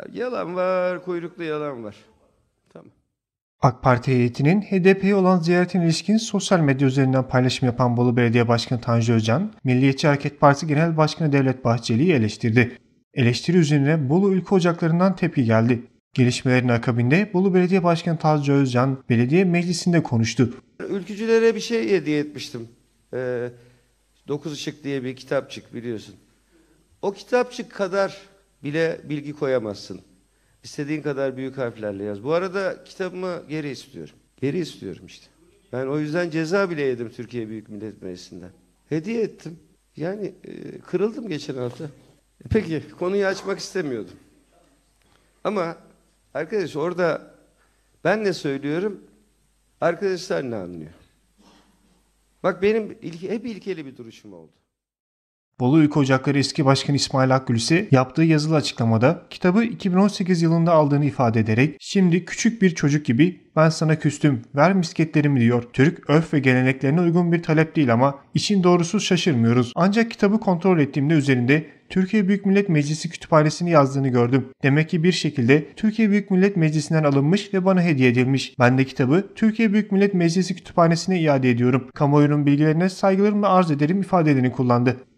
Ya yalan var, kuyruklu yalan var. Tamam. AK Parti heyetinin HDP'ye olan ziyaretine ilişkin sosyal medya üzerinden paylaşım yapan Bolu Belediye Başkanı Tanju Özcan, Milliyetçi Hareket Partisi Genel Başkanı Devlet Bahçeli'yi eleştirdi. Eleştiri üzerine Bolu Ülke Ocakları'ndan tepki geldi. Gelişmelerin akabinde Bolu Belediye Başkanı Tanju Özcan belediye meclisinde konuştu. Ülkücülere bir şey hediye etmiştim. Ee, 9 Işık diye bir kitapçık biliyorsun. O kitapçık kadar bile bilgi koyamazsın. İstediğin kadar büyük harflerle yaz. Bu arada kitabımı geri istiyorum. Geri istiyorum işte. Ben o yüzden ceza bile yedim Türkiye Büyük Millet Meclisi'nden. Hediye ettim. Yani e, kırıldım geçen hafta. E, peki konuyu açmak istemiyordum. Ama arkadaş orada ben ne söylüyorum? Arkadaşlar ne anlıyor? Bak benim ilke, hep ilkeli bir duruşum oldu. Bolu Uyku Ocakları eski başkan İsmail Akgülse yaptığı yazılı açıklamada kitabı 2018 yılında aldığını ifade ederek şimdi küçük bir çocuk gibi ben sana küstüm ver misketlerimi diyor. Türk örf ve geleneklerine uygun bir talep değil ama için doğrusu şaşırmıyoruz. Ancak kitabı kontrol ettiğimde üzerinde Türkiye Büyük Millet Meclisi kütüphanesini yazdığını gördüm. Demek ki bir şekilde Türkiye Büyük Millet Meclisi'nden alınmış ve bana hediye edilmiş. Ben de kitabı Türkiye Büyük Millet Meclisi kütüphanesine iade ediyorum. Kamuoyunun bilgilerine saygılarımı arz ederim ifadelerini kullandı.